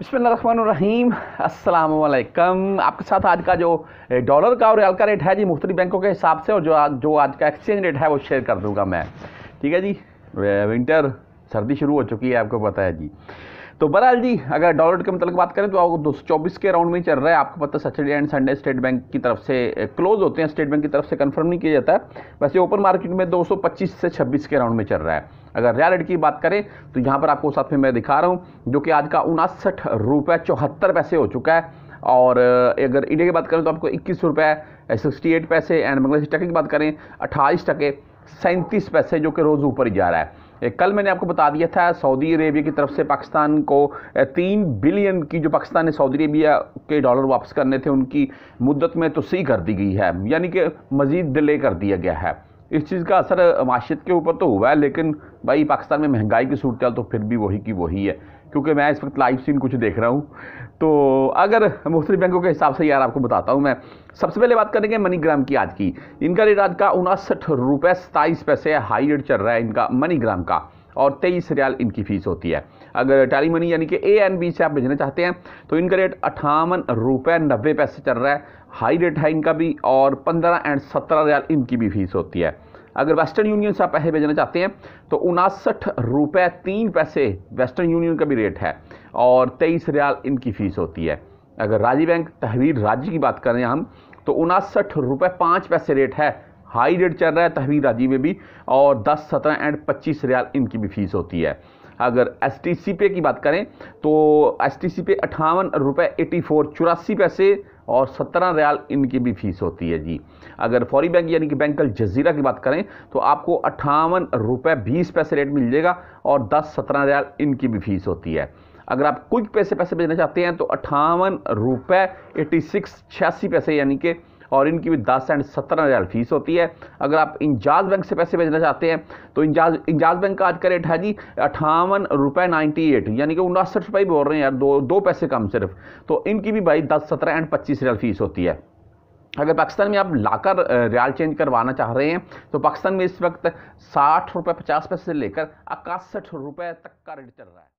बसमीम अल्लाम आपके साथ आज का जो डॉलर का और रियाल का रेट है जी मुख्तलि बैंकों के हिसाब से और जो आज जो आज का एक्सचेंज रेट है वो शेयर कर दूंगा मैं ठीक है जी विंटर सर्दी शुरू हो चुकी है आपको पता है जी तो बहरहाल जी अगर डॉलर के मतलब बात करें तो आपको दो के राउंड में चल रहा है आपको पता Saturday and Sunday State Bank की तरफ से क्लोज होते हैं स्टेट बैंक की तरफ से कन्फर्म नहीं किया जाता है वैसे ओपन मार्केट में 225 से 26 के राउंड में चल रहा है अगर रियल रेट की बात करें तो यहाँ पर आपको साथ में मैं दिखा रहा हूँ जो कि आज का उनसठ रुपये चौहत्तर पैसे हो चुका है और अगर इंडिया की बात करें तो आपको इक्कीस रुपये सिक्सटी एट पैसे एंड बांग्लादेश टके की बात करें अट्ठाईस टके सैंतीस पैसे जो कि रोज़ ऊपर ही जा रहा है कल मैंने आपको बता दिया था सऊदी अरेबिया की तरफ से पाकिस्तान को तीन बिलियन की जो पाकिस्तान ने सऊदी अरेबिया के डॉलर वापस करने थे उनकी मुद्दत में तो सही कर दी गई है यानी कि मज़ीद डिले कर दिया गया है इस चीज़ का असर माशियत के ऊपर तो हुआ है लेकिन भाई पाकिस्तान में महंगाई की सूरत तो फिर भी वही की वही है क्योंकि मैं इस वक्त लाइव सीन कुछ देख रहा हूँ तो अगर मुख्तलि बैंकों के हिसाब से यार आपको बताता हूँ मैं सबसे पहले बात करेंगे मनीग्राम की आज की इनका रेट आज का उनसठ रुपये सताईस पैसे हाई रेट चल रहा है इनका मनीग्राम का और तेईस रियाल इनकी फ़ीस होती है अगर टैली मनी यानी कि ए एन बी से आप भेजना चाहते हैं तो इनका रेट अट्ठावन रुपये नब्बे पैसे चल रहा है हाई रेट है इनका भी और पंद्रह एंड सत्रह रियाल इनकी भी फ़ीस होती है अगर वेस्टर्न यूनियन से आप पैसे भेजना चाहते हैं तो उनासठ रुपये तीन पैसे वेस्टर्न यूनियन का भी रेट है और तेईस रियाल इनकी फ़ीस होती है अगर राजी बैंक तहवीर राज्य की बात करें हम तो उनासठ रुपये पाँच पैसे रेट है हाई रेट चल रहा है तहवीर राजी में भी और 10, सत्रह एंड 25 रियाल इनकी भी फीस होती है अगर एस टी सी पे की बात करें तो एस टी सी पे अट्ठावन रुपये एटी फोर चौरासी पैसे और सत्रह रियाल इनकी भी फीस होती है जी अगर फौरी बैंक यानी कि बैंक अल जजीरा की बात करें तो आपको अट्ठावन रुपये बीस पैसे रेट मिल जाएगा और दस सत्रह रियाल इनकी भी फीस होती है अगर आप कुछ पैसे पैसे भेजना चाहते हैं तो अट्ठावन रुपये एटी सिक्स छियासी पैसे यानी कि और इनकी भी दस एंड सत्रह हज़ार फीस होती है अगर आप इंजाज बैंक से पैसे भेजना चाहते हैं तो इंजाज इंजाज बैंक का आज का रेट है जी अठावन रुपये नाइन्टी एट यानी कि उनसठ रुपये बोल रहे हैं यार दो दो पैसे कम सिर्फ तो इनकी भी भाई दस सत्रह एंड पच्चीस हज़ार फीस होती है अगर पाकिस्तान में आप लाकर रियाल चेंज करवाना चाह रहे हैं तो पाकिस्तान में इस वक्त साठ रुपये पचास पैसे से लेकर इकसठ रुपये तक का रेट चल रहा है